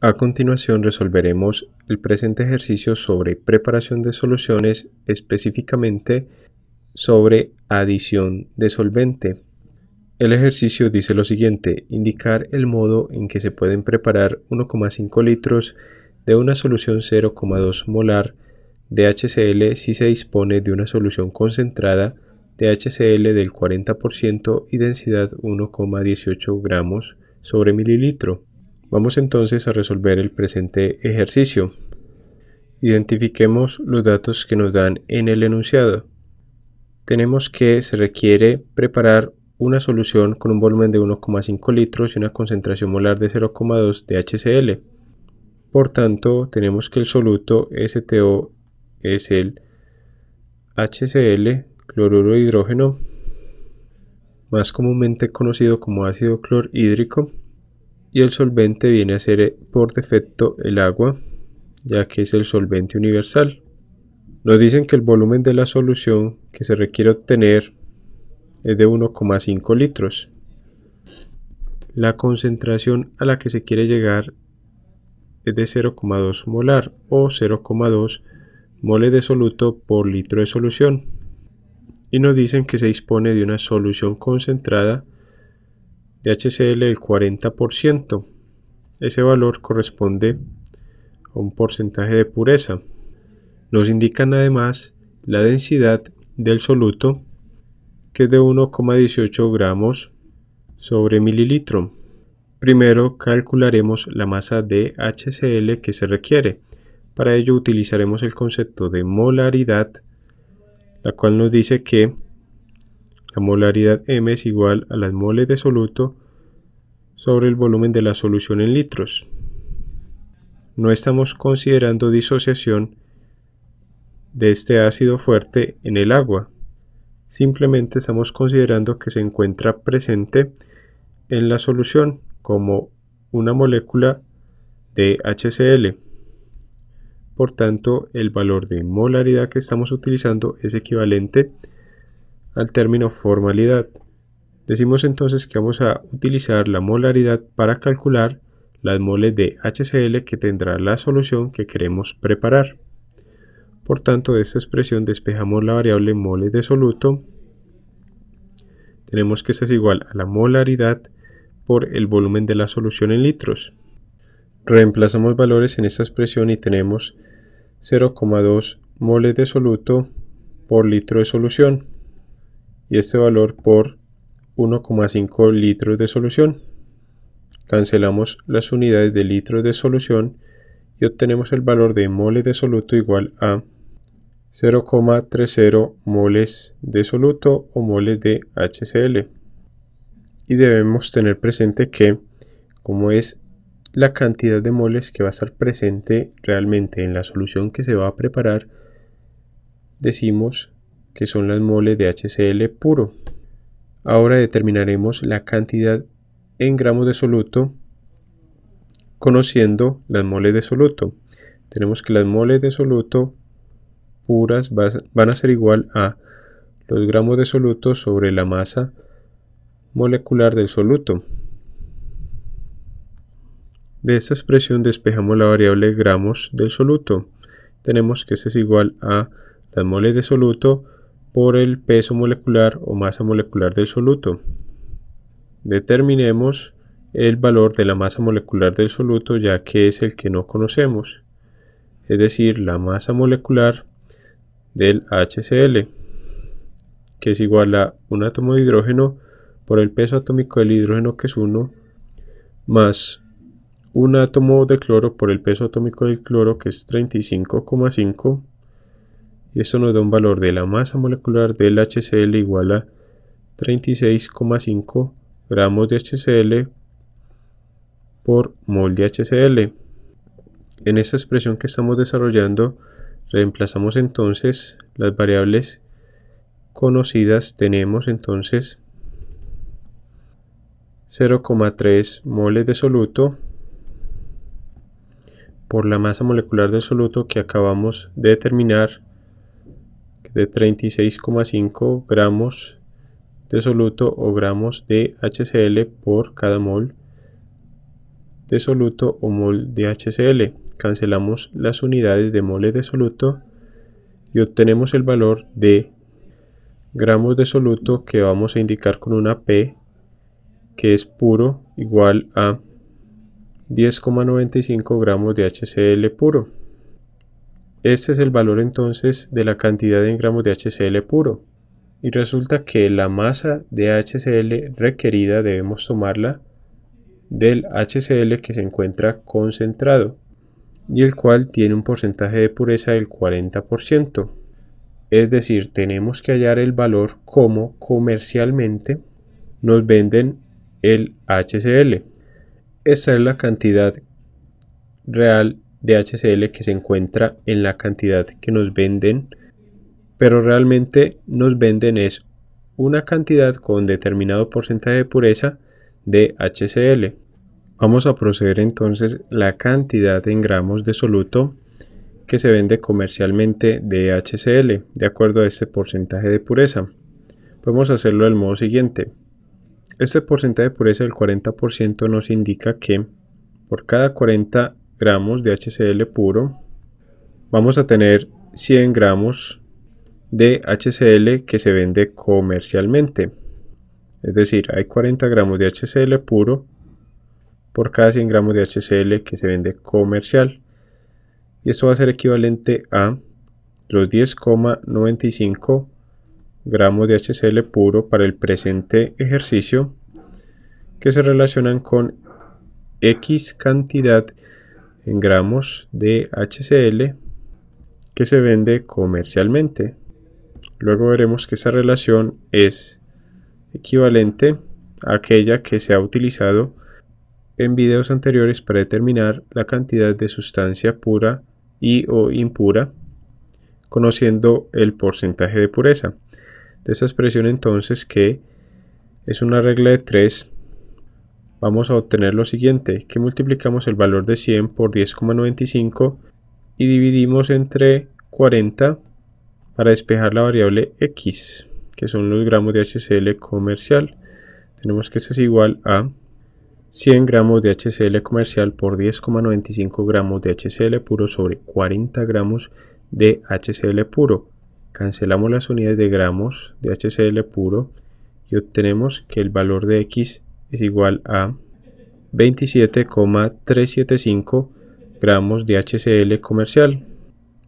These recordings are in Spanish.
A continuación resolveremos el presente ejercicio sobre preparación de soluciones, específicamente sobre adición de solvente. El ejercicio dice lo siguiente, indicar el modo en que se pueden preparar 1,5 litros de una solución 0,2 molar de HCl si se dispone de una solución concentrada de HCl del 40% y densidad 1,18 gramos sobre mililitro Vamos entonces a resolver el presente ejercicio. Identifiquemos los datos que nos dan en el enunciado. Tenemos que se requiere preparar una solución con un volumen de 1,5 litros y una concentración molar de 0,2 de HCl. Por tanto, tenemos que el soluto STO es el HCl, cloruro de hidrógeno, más comúnmente conocido como ácido clorhídrico, y el solvente viene a ser eh, por defecto el agua, ya que es el solvente universal. Nos dicen que el volumen de la solución que se requiere obtener es de 1,5 litros. La concentración a la que se quiere llegar es de 0,2 molar o 0,2 moles de soluto por litro de solución. Y nos dicen que se dispone de una solución concentrada de HCl el 40%. Ese valor corresponde a un porcentaje de pureza. Nos indican además la densidad del soluto que es de 1,18 gramos sobre mililitro. Primero calcularemos la masa de HCl que se requiere. Para ello utilizaremos el concepto de molaridad, la cual nos dice que la molaridad M es igual a las moles de soluto sobre el volumen de la solución en litros. No estamos considerando disociación de este ácido fuerte en el agua. Simplemente estamos considerando que se encuentra presente en la solución como una molécula de HCl. Por tanto, el valor de molaridad que estamos utilizando es equivalente a al término formalidad. Decimos entonces que vamos a utilizar la molaridad para calcular las moles de HCl que tendrá la solución que queremos preparar. Por tanto, de esta expresión despejamos la variable moles de soluto. Tenemos que esta es igual a la molaridad por el volumen de la solución en litros. Reemplazamos valores en esta expresión y tenemos 0,2 moles de soluto por litro de solución y este valor por 1,5 litros de solución. Cancelamos las unidades de litros de solución y obtenemos el valor de moles de soluto igual a 0,30 moles de soluto o moles de HCl. Y debemos tener presente que, como es la cantidad de moles que va a estar presente realmente en la solución que se va a preparar, decimos que son las moles de HCl puro. Ahora determinaremos la cantidad en gramos de soluto conociendo las moles de soluto. Tenemos que las moles de soluto puras van a ser igual a los gramos de soluto sobre la masa molecular del soluto. De esta expresión despejamos la variable gramos del soluto. Tenemos que ese es igual a las moles de soluto por el peso molecular o masa molecular del soluto. Determinemos el valor de la masa molecular del soluto ya que es el que no conocemos, es decir, la masa molecular del HCl, que es igual a un átomo de hidrógeno por el peso atómico del hidrógeno que es 1, más un átomo de cloro por el peso atómico del cloro que es 35,5, esto nos da un valor de la masa molecular del HCl igual a 36,5 gramos de HCl por mol de HCl. En esta expresión que estamos desarrollando reemplazamos entonces las variables conocidas tenemos entonces 0,3 moles de soluto por la masa molecular del soluto que acabamos de determinar de 36,5 gramos de soluto o gramos de HCl por cada mol de soluto o mol de HCl. Cancelamos las unidades de moles de soluto y obtenemos el valor de gramos de soluto que vamos a indicar con una P que es puro igual a 10,95 gramos de HCl puro. Este es el valor entonces de la cantidad en gramos de HCl puro. Y resulta que la masa de HCl requerida debemos tomarla del HCl que se encuentra concentrado y el cual tiene un porcentaje de pureza del 40%. Es decir, tenemos que hallar el valor como comercialmente nos venden el HCl. Esa es la cantidad real de HCl que se encuentra en la cantidad que nos venden, pero realmente nos venden es una cantidad con determinado porcentaje de pureza de HCl. Vamos a proceder entonces la cantidad en gramos de soluto que se vende comercialmente de HCl de acuerdo a este porcentaje de pureza. Podemos hacerlo del modo siguiente. Este porcentaje de pureza del 40% nos indica que por cada 40 gramos de HCl puro, vamos a tener 100 gramos de HCl que se vende comercialmente. Es decir, hay 40 gramos de HCl puro por cada 100 gramos de HCl que se vende comercial. Y eso va a ser equivalente a los 10,95 gramos de HCl puro para el presente ejercicio que se relacionan con X cantidad en gramos de HCl que se vende comercialmente. Luego veremos que esa relación es equivalente a aquella que se ha utilizado en videos anteriores para determinar la cantidad de sustancia pura y o impura, conociendo el porcentaje de pureza. De esa expresión entonces que es una regla de 3 vamos a obtener lo siguiente, que multiplicamos el valor de 100 por 10,95 y dividimos entre 40 para despejar la variable X, que son los gramos de HCl comercial. Tenemos que este es igual a 100 gramos de HCl comercial por 10,95 gramos de HCl puro sobre 40 gramos de HCl puro. Cancelamos las unidades de gramos de HCl puro y obtenemos que el valor de X es igual a 27,375 gramos de HCl comercial.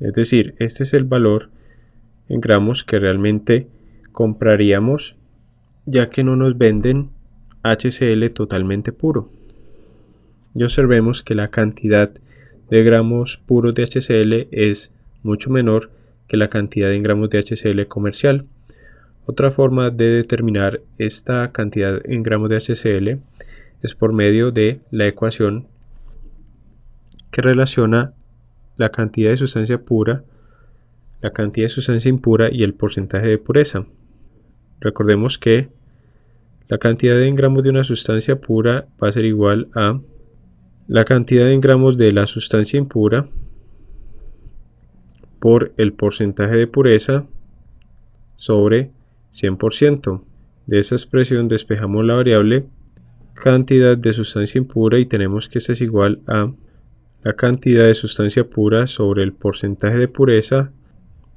Es decir, este es el valor en gramos que realmente compraríamos ya que no nos venden HCl totalmente puro. Y observemos que la cantidad de gramos puros de HCl es mucho menor que la cantidad en gramos de HCl comercial. Otra forma de determinar esta cantidad en gramos de HCl es por medio de la ecuación que relaciona la cantidad de sustancia pura, la cantidad de sustancia impura y el porcentaje de pureza. Recordemos que la cantidad en gramos de una sustancia pura va a ser igual a la cantidad en gramos de la sustancia impura por el porcentaje de pureza sobre 100%. De esa expresión despejamos la variable cantidad de sustancia impura y tenemos que esta es igual a la cantidad de sustancia pura sobre el porcentaje de pureza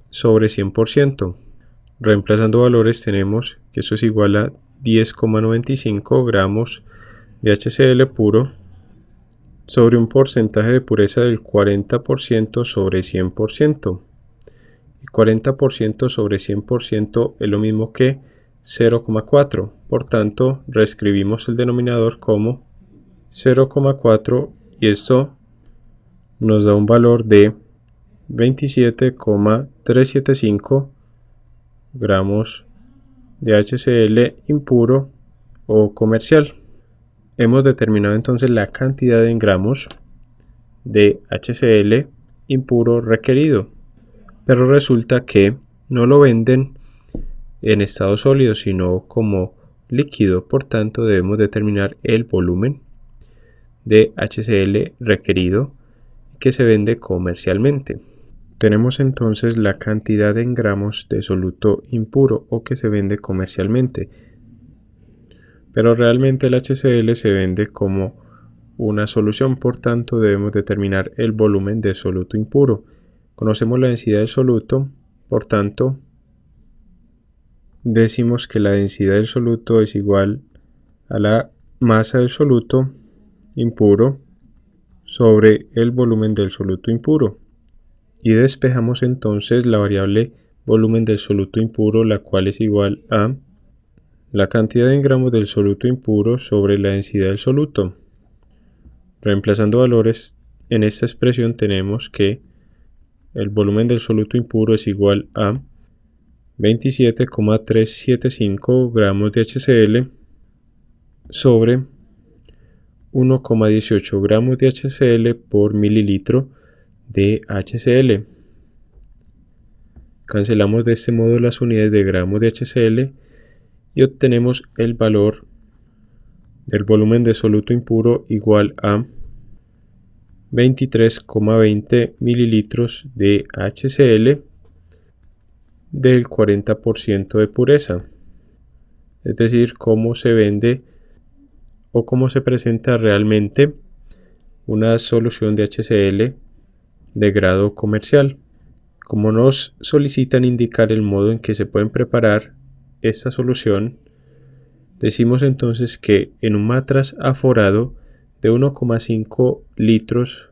sobre 100%. Reemplazando valores tenemos que eso es igual a 10,95 gramos de HCl puro sobre un porcentaje de pureza del 40% sobre 100%. 40% sobre 100% es lo mismo que 0,4. Por tanto, reescribimos el denominador como 0,4 y esto nos da un valor de 27,375 gramos de HCl impuro o comercial. Hemos determinado entonces la cantidad en gramos de HCl impuro requerido pero resulta que no lo venden en estado sólido, sino como líquido. Por tanto, debemos determinar el volumen de HCl requerido que se vende comercialmente. Tenemos entonces la cantidad en gramos de soluto impuro o que se vende comercialmente. Pero realmente el HCl se vende como una solución, por tanto debemos determinar el volumen de soluto impuro Conocemos la densidad del soluto, por tanto, decimos que la densidad del soluto es igual a la masa del soluto impuro sobre el volumen del soluto impuro. Y despejamos entonces la variable volumen del soluto impuro, la cual es igual a la cantidad en gramos del soluto impuro sobre la densidad del soluto. Reemplazando valores en esta expresión tenemos que el volumen del soluto impuro es igual a 27,375 gramos de HCl sobre 1,18 gramos de HCl por mililitro de HCl. Cancelamos de este modo las unidades de gramos de HCl y obtenemos el valor del volumen de soluto impuro igual a 23,20 mililitros de HCl del 40% de pureza, es decir, cómo se vende o cómo se presenta realmente una solución de HCl de grado comercial. Como nos solicitan indicar el modo en que se pueden preparar esta solución, decimos entonces que en un matraz aforado de 1,5 litros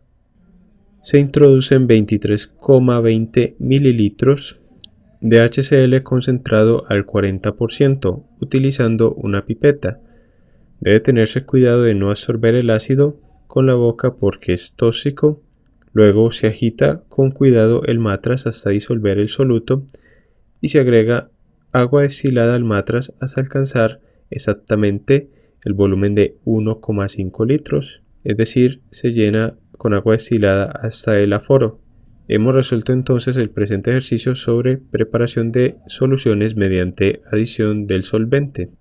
se introducen 23,20 mililitros de HCl concentrado al 40% utilizando una pipeta. Debe tenerse cuidado de no absorber el ácido con la boca porque es tóxico. Luego se agita con cuidado el matraz hasta disolver el soluto y se agrega agua destilada al matraz hasta alcanzar exactamente el volumen de 1,5 litros, es decir, se llena con agua destilada hasta el aforo. Hemos resuelto entonces el presente ejercicio sobre preparación de soluciones mediante adición del solvente.